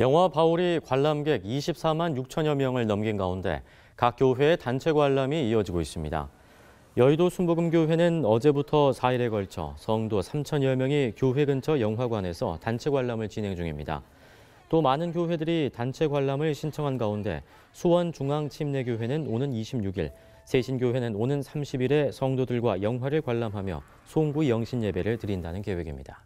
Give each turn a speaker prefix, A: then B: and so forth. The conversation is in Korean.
A: 영화 바울이 관람객 24만 6천여 명을 넘긴 가운데 각 교회의 단체 관람이 이어지고 있습니다. 여의도 순복음교회는 어제부터 4일에 걸쳐 성도 3천여 명이 교회 근처 영화관에서 단체 관람을 진행 중입니다. 또 많은 교회들이 단체 관람을 신청한 가운데 수원중앙침례교회는 오는 26일, 세신교회는 오는 30일에 성도들과 영화를 관람하며 송구 영신예배를 드린다는 계획입니다.